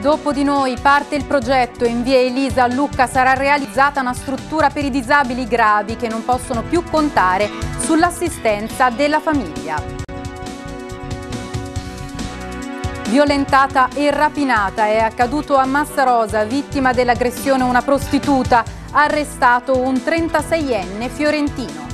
Dopo di noi parte il progetto in via Elisa a Lucca sarà realizzata una struttura per i disabili gravi che non possono più contare sull'assistenza della famiglia. Violentata e rapinata è accaduto a Massarosa, vittima dell'aggressione una prostituta, arrestato un 36enne fiorentino.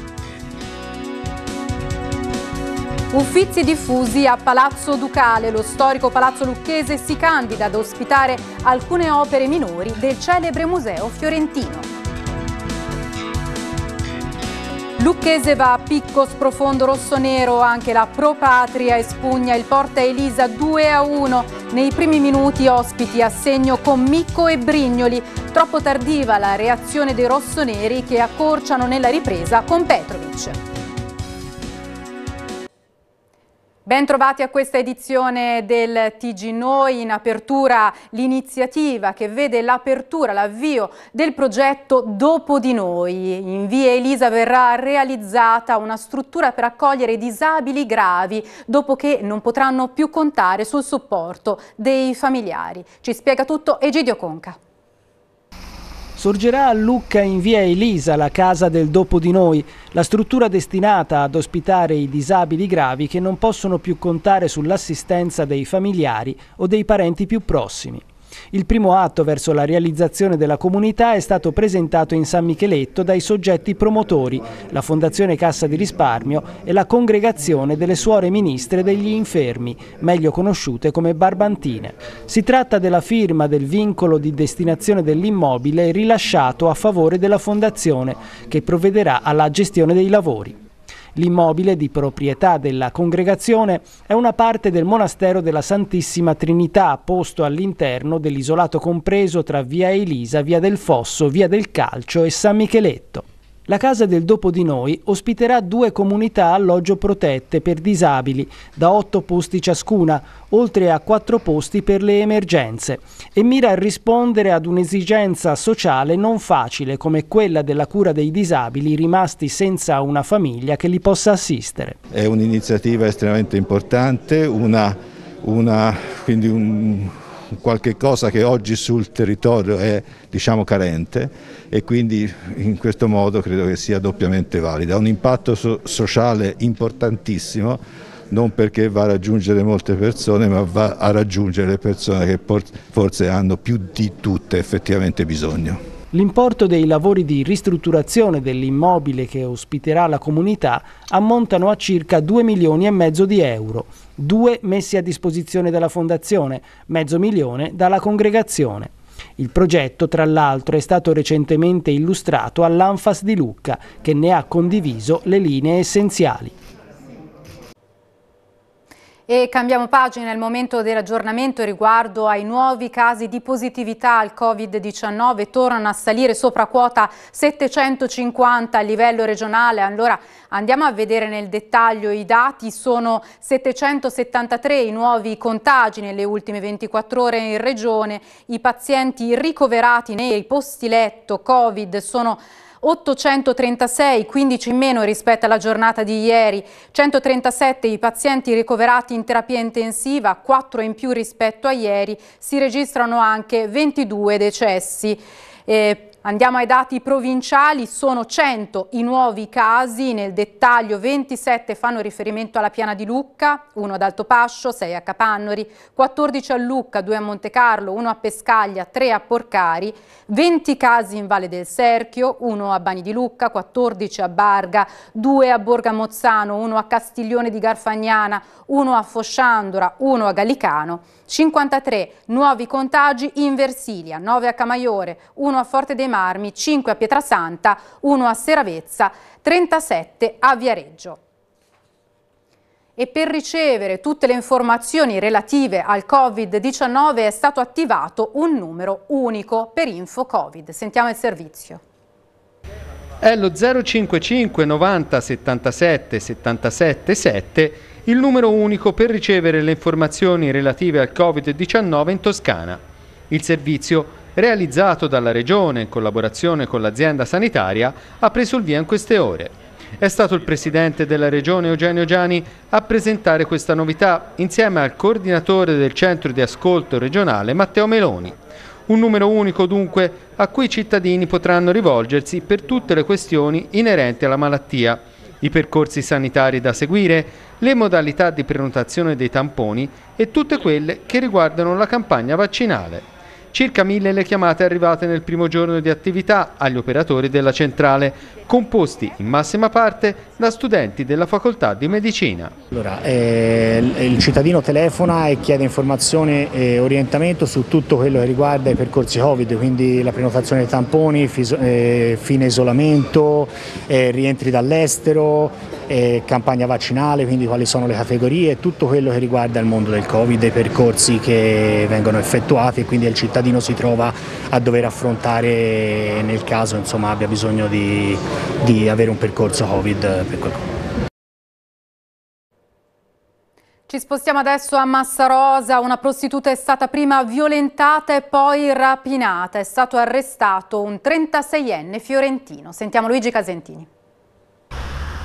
Uffizi diffusi a Palazzo Ducale, lo storico palazzo lucchese si candida ad ospitare alcune opere minori del celebre museo fiorentino. Lucchese va a picco sprofondo rosso-nero, anche la Pro Patria espugna il Porta Elisa 2 a 1. Nei primi minuti ospiti a segno con Micco e Brignoli. Troppo tardiva la reazione dei rossoneri che accorciano nella ripresa con Petrovic. Bentrovati a questa edizione del TG Noi, in apertura l'iniziativa che vede l'apertura, l'avvio del progetto Dopo di Noi. In via Elisa verrà realizzata una struttura per accogliere disabili gravi dopo che non potranno più contare sul supporto dei familiari. Ci spiega tutto Egidio Conca. Sorgerà a Lucca in via Elisa la casa del Dopo di Noi, la struttura destinata ad ospitare i disabili gravi che non possono più contare sull'assistenza dei familiari o dei parenti più prossimi. Il primo atto verso la realizzazione della comunità è stato presentato in San Micheletto dai soggetti promotori, la Fondazione Cassa di Risparmio e la Congregazione delle Suore Ministre degli Infermi, meglio conosciute come Barbantine. Si tratta della firma del vincolo di destinazione dell'immobile rilasciato a favore della Fondazione, che provvederà alla gestione dei lavori. L'immobile di proprietà della congregazione è una parte del monastero della Santissima Trinità, posto all'interno dell'isolato compreso tra via Elisa, via del Fosso, via del Calcio e San Micheletto. La casa del Dopo di Noi ospiterà due comunità alloggio protette per disabili, da otto posti ciascuna, oltre a quattro posti per le emergenze, e mira a rispondere ad un'esigenza sociale non facile come quella della cura dei disabili rimasti senza una famiglia che li possa assistere. È un'iniziativa estremamente importante, una, una, quindi un, qualche cosa che oggi sul territorio è diciamo, carente e quindi in questo modo credo che sia doppiamente valida. Ha un impatto so sociale importantissimo, non perché va a raggiungere molte persone, ma va a raggiungere le persone che forse hanno più di tutte effettivamente bisogno. L'importo dei lavori di ristrutturazione dell'immobile che ospiterà la comunità ammontano a circa 2 milioni e mezzo di euro, due messi a disposizione dalla Fondazione, mezzo milione dalla congregazione. Il progetto, tra l'altro, è stato recentemente illustrato all'Anfas di Lucca, che ne ha condiviso le linee essenziali. E cambiamo pagina al momento dell'aggiornamento riguardo ai nuovi casi di positività al Covid-19 tornano a salire sopra quota 750 a livello regionale. Allora andiamo a vedere nel dettaglio i dati. Sono 773 i nuovi contagi nelle ultime 24 ore in regione. I pazienti ricoverati nei posti letto Covid sono 836, 15 in meno rispetto alla giornata di ieri, 137 i pazienti ricoverati in terapia intensiva, 4 in più rispetto a ieri, si registrano anche 22 decessi. Eh, Andiamo ai dati provinciali, sono 100 i nuovi casi, nel dettaglio 27 fanno riferimento alla Piana di Lucca, 1 ad Altopascio, 6 a Capannori, 14 a Lucca, 2 a Montecarlo, 1 a Pescaglia, 3 a Porcari, 20 casi in Valle del Serchio, 1 a Bani di Lucca, 14 a Barga, 2 a Borgamozzano, 1 a Castiglione di Garfagnana, 1 a Fosciandora, 1 a Gallicano, 53 nuovi contagi in Versilia, 9 a Camaiore, 1 a Forte dei Mari, Marmi, 5 a Pietrasanta, 1 a Seravezza, 37 a Viareggio e per ricevere tutte le informazioni relative al Covid-19 è stato attivato un numero unico per Info Covid. Sentiamo il servizio. È lo 055 90 77 77 7 il numero unico per ricevere le informazioni relative al Covid-19 in Toscana. Il servizio realizzato dalla Regione in collaborazione con l'azienda sanitaria, ha preso il via in queste ore. È stato il Presidente della Regione Eugenio Giani a presentare questa novità insieme al coordinatore del Centro di Ascolto regionale Matteo Meloni. Un numero unico dunque a cui i cittadini potranno rivolgersi per tutte le questioni inerenti alla malattia, i percorsi sanitari da seguire, le modalità di prenotazione dei tamponi e tutte quelle che riguardano la campagna vaccinale. Circa mille le chiamate arrivate nel primo giorno di attività agli operatori della centrale, composti in massima parte da studenti della facoltà di medicina. Allora, eh, il cittadino telefona e chiede informazione e orientamento su tutto quello che riguarda i percorsi Covid, quindi la prenotazione dei tamponi, fiso, eh, fine isolamento, eh, rientri dall'estero, eh, campagna vaccinale, quindi quali sono le categorie, tutto quello che riguarda il mondo del Covid, i percorsi che vengono effettuati e quindi il cittadino si trova a dover affrontare nel caso insomma, abbia bisogno di, di avere un percorso Covid per qualcuno. Ci spostiamo adesso a Massarosa, una prostituta è stata prima violentata e poi rapinata. È stato arrestato un 36enne fiorentino. Sentiamo Luigi Casentini.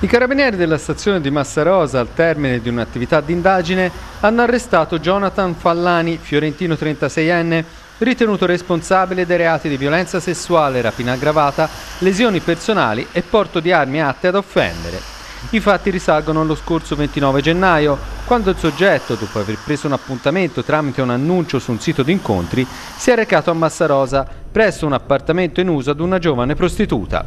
I carabinieri della stazione di Massarosa, al termine di un'attività d'indagine, hanno arrestato Jonathan Fallani, fiorentino 36enne, ritenuto responsabile dei reati di violenza sessuale, rapina aggravata, lesioni personali e porto di armi atte ad offendere. I fatti risalgono allo scorso 29 gennaio, quando il soggetto, dopo aver preso un appuntamento tramite un annuncio su un sito di incontri, si è recato a Massarosa presso un appartamento in uso ad una giovane prostituta.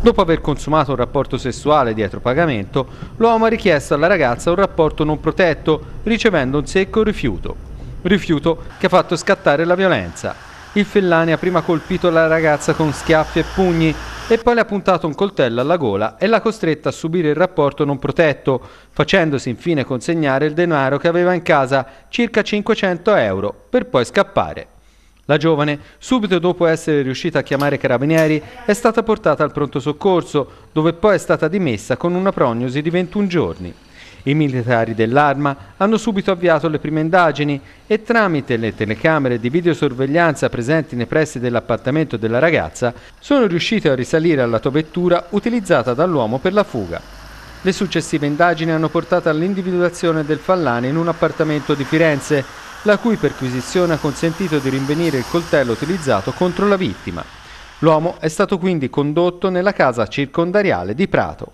Dopo aver consumato un rapporto sessuale dietro pagamento, l'uomo ha richiesto alla ragazza un rapporto non protetto, ricevendo un secco rifiuto. Rifiuto che ha fatto scattare la violenza. Il Fellani ha prima colpito la ragazza con schiaffi e pugni e poi le ha puntato un coltello alla gola e l'ha costretta a subire il rapporto non protetto, facendosi infine consegnare il denaro che aveva in casa, circa 500 euro, per poi scappare. La giovane, subito dopo essere riuscita a chiamare carabinieri, è stata portata al pronto soccorso, dove poi è stata dimessa con una prognosi di 21 giorni. I militari dell'Arma hanno subito avviato le prime indagini e tramite le telecamere di videosorveglianza presenti nei pressi dell'appartamento della ragazza sono riusciti a risalire alla vettura utilizzata dall'uomo per la fuga. Le successive indagini hanno portato all'individuazione del Fallani in un appartamento di Firenze, la cui perquisizione ha consentito di rinvenire il coltello utilizzato contro la vittima. L'uomo è stato quindi condotto nella casa circondariale di Prato.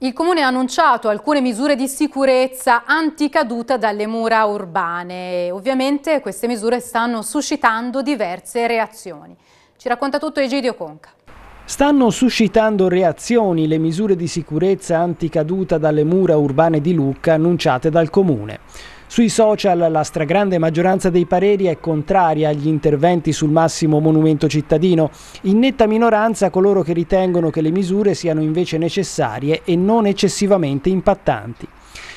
Il Comune ha annunciato alcune misure di sicurezza anticaduta dalle mura urbane. Ovviamente queste misure stanno suscitando diverse reazioni. Ci racconta tutto Egidio Conca. Stanno suscitando reazioni le misure di sicurezza anticaduta dalle mura urbane di Lucca annunciate dal Comune. Sui social la stragrande maggioranza dei pareri è contraria agli interventi sul massimo monumento cittadino, in netta minoranza coloro che ritengono che le misure siano invece necessarie e non eccessivamente impattanti.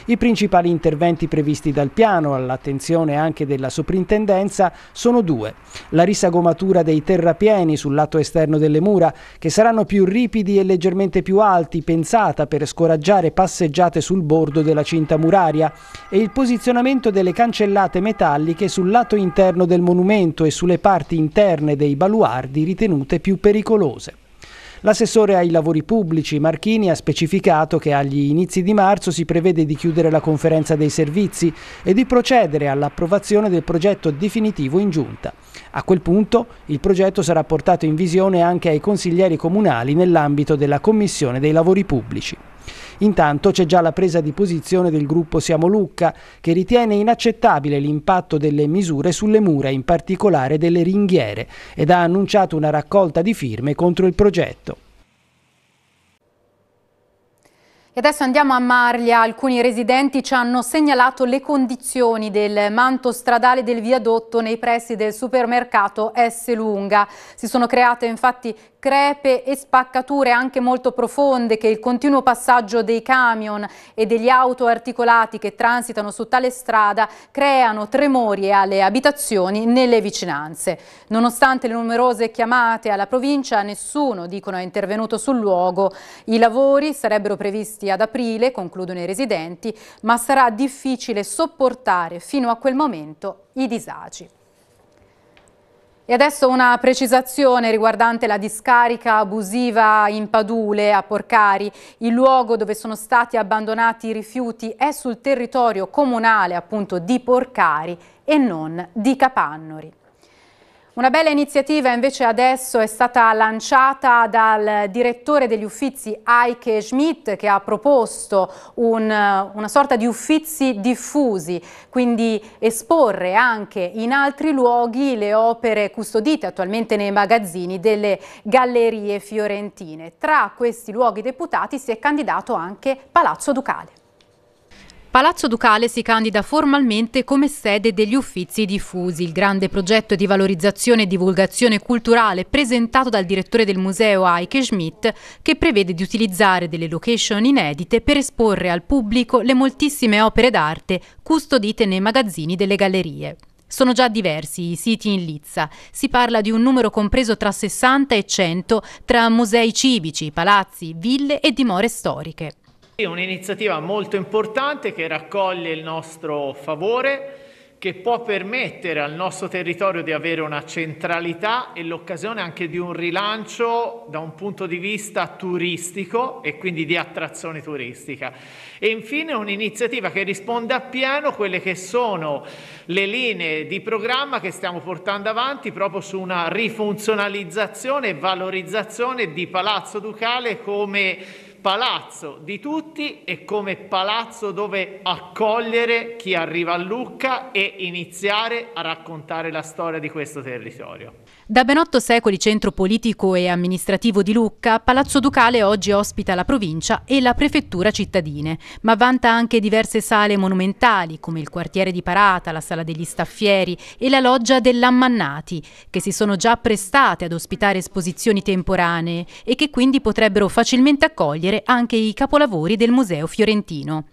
I principali interventi previsti dal piano, all'attenzione anche della soprintendenza, sono due. La risagomatura dei terrapieni sul lato esterno delle mura, che saranno più ripidi e leggermente più alti, pensata per scoraggiare passeggiate sul bordo della cinta muraria, e il posizionamento delle cancellate metalliche sul lato interno del monumento e sulle parti interne dei baluardi ritenute più pericolose. L'assessore ai lavori pubblici Marchini ha specificato che agli inizi di marzo si prevede di chiudere la conferenza dei servizi e di procedere all'approvazione del progetto definitivo in giunta. A quel punto il progetto sarà portato in visione anche ai consiglieri comunali nell'ambito della Commissione dei lavori pubblici. Intanto c'è già la presa di posizione del gruppo Siamo Lucca, che ritiene inaccettabile l'impatto delle misure sulle mura, in particolare delle ringhiere, ed ha annunciato una raccolta di firme contro il progetto. E adesso andiamo a Marlia. Alcuni residenti ci hanno segnalato le condizioni del manto stradale del viadotto nei pressi del supermercato S. Lunga. Si sono create infatti crepe e spaccature anche molto profonde che il continuo passaggio dei camion e degli auto articolati che transitano su tale strada creano tremori alle abitazioni nelle vicinanze. Nonostante le numerose chiamate alla provincia, nessuno, dicono, è intervenuto sul luogo. I lavori sarebbero previsti ad aprile, concludono i residenti, ma sarà difficile sopportare fino a quel momento i disagi. E adesso una precisazione riguardante la discarica abusiva in Padule, a Porcari. Il luogo dove sono stati abbandonati i rifiuti è sul territorio comunale appunto di Porcari e non di Capannori. Una bella iniziativa invece adesso è stata lanciata dal direttore degli uffizi Eike Schmidt che ha proposto un, una sorta di uffizi diffusi, quindi esporre anche in altri luoghi le opere custodite attualmente nei magazzini delle gallerie fiorentine. Tra questi luoghi deputati si è candidato anche Palazzo Ducale. Palazzo Ducale si candida formalmente come sede degli Uffizi Diffusi, il grande progetto di valorizzazione e divulgazione culturale presentato dal direttore del museo Heike Schmidt, che prevede di utilizzare delle location inedite per esporre al pubblico le moltissime opere d'arte custodite nei magazzini delle gallerie. Sono già diversi i siti in Lizza. Si parla di un numero compreso tra 60 e 100 tra musei civici, palazzi, ville e dimore storiche un'iniziativa molto importante che raccoglie il nostro favore, che può permettere al nostro territorio di avere una centralità e l'occasione anche di un rilancio da un punto di vista turistico e quindi di attrazione turistica. E infine un'iniziativa che risponde appieno a quelle che sono le linee di programma che stiamo portando avanti proprio su una rifunzionalizzazione e valorizzazione di Palazzo Ducale come palazzo di tutti e come palazzo dove accogliere chi arriva a Lucca e iniziare a raccontare la storia di questo territorio. Da ben otto secoli centro politico e amministrativo di Lucca, Palazzo Ducale oggi ospita la provincia e la prefettura cittadine, ma vanta anche diverse sale monumentali come il quartiere di Parata, la sala degli staffieri e la loggia dell'Ammannati, che si sono già prestate ad ospitare esposizioni temporanee e che quindi potrebbero facilmente accogliere vedere anche i capolavori del Museo Fiorentino.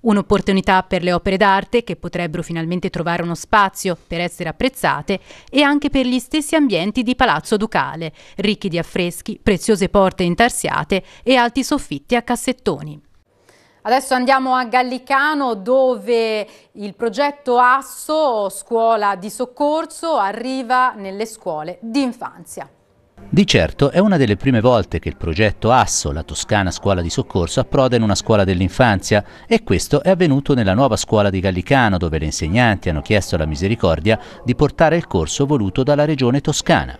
Un'opportunità per le opere d'arte che potrebbero finalmente trovare uno spazio per essere apprezzate e anche per gli stessi ambienti di Palazzo Ducale, ricchi di affreschi, preziose porte intarsiate e alti soffitti a cassettoni. Adesso andiamo a Gallicano dove il progetto Asso, scuola di soccorso, arriva nelle scuole d'infanzia. Di certo è una delle prime volte che il progetto Asso, la Toscana Scuola di Soccorso, approda in una scuola dell'infanzia e questo è avvenuto nella nuova scuola di Gallicano dove le insegnanti hanno chiesto alla Misericordia di portare il corso voluto dalla regione toscana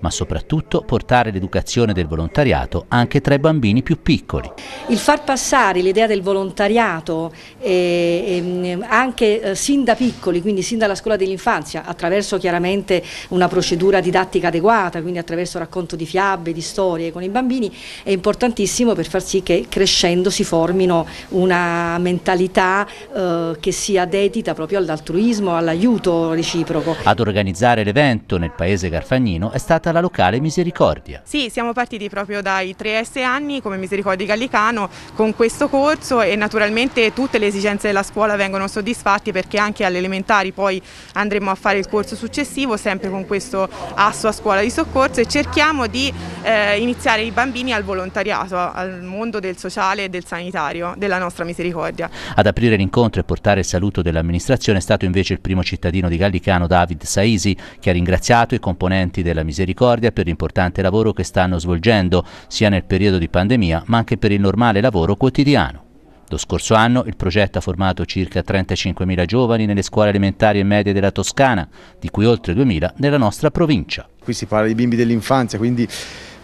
ma soprattutto portare l'educazione del volontariato anche tra i bambini più piccoli. Il far passare l'idea del volontariato eh, ehm, anche eh, sin da piccoli, quindi sin dalla scuola dell'infanzia, attraverso chiaramente una procedura didattica adeguata, quindi attraverso racconto di fiabe, di storie con i bambini, è importantissimo per far sì che crescendo si formino una mentalità eh, che sia dedita proprio all'altruismo, all'aiuto reciproco. Ad organizzare l'evento nel paese garfagnino è stata stata la locale Misericordia. Sì, siamo partiti proprio dai 3S anni come Misericordia Gallicano con questo corso e naturalmente tutte le esigenze della scuola vengono soddisfatte perché anche alle elementari poi andremo a fare il corso successivo sempre con questo asso a scuola di soccorso e cerchiamo di eh, iniziare i bambini al volontariato, al mondo del sociale e del sanitario della nostra misericordia. Ad aprire l'incontro e portare il saluto dell'amministrazione è stato invece il primo cittadino di Gallicano David Saisi che ha ringraziato i componenti della misericordia misericordia per l'importante lavoro che stanno svolgendo, sia nel periodo di pandemia ma anche per il normale lavoro quotidiano. Lo scorso anno il progetto ha formato circa 35.000 giovani nelle scuole elementari e medie della Toscana, di cui oltre 2.000 nella nostra provincia. Qui si parla di bimbi dell'infanzia, quindi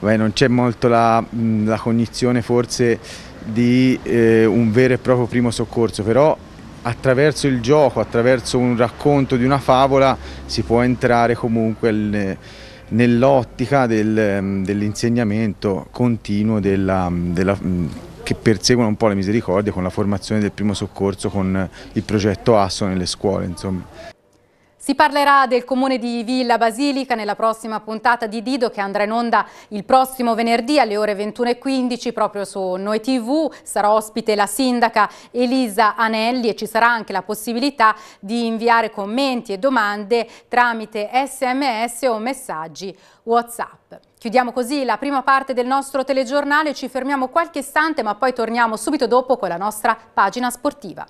beh, non c'è molto la, la, cognizione forse di eh, un vero e proprio primo soccorso, però attraverso il gioco, attraverso un racconto di una favola si può entrare comunque... Nel, nell'ottica del, mm, dell'insegnamento continuo della, mm, della, mm, che perseguono un po' le misericordie con la formazione del primo soccorso con il progetto ASSO nelle scuole. Insomma. Si parlerà del comune di Villa Basilica nella prossima puntata di Dido che andrà in onda il prossimo venerdì alle ore 21.15 proprio su Noi TV. Sarà ospite la sindaca Elisa Anelli e ci sarà anche la possibilità di inviare commenti e domande tramite sms o messaggi WhatsApp. Chiudiamo così la prima parte del nostro telegiornale, ci fermiamo qualche istante ma poi torniamo subito dopo con la nostra pagina sportiva.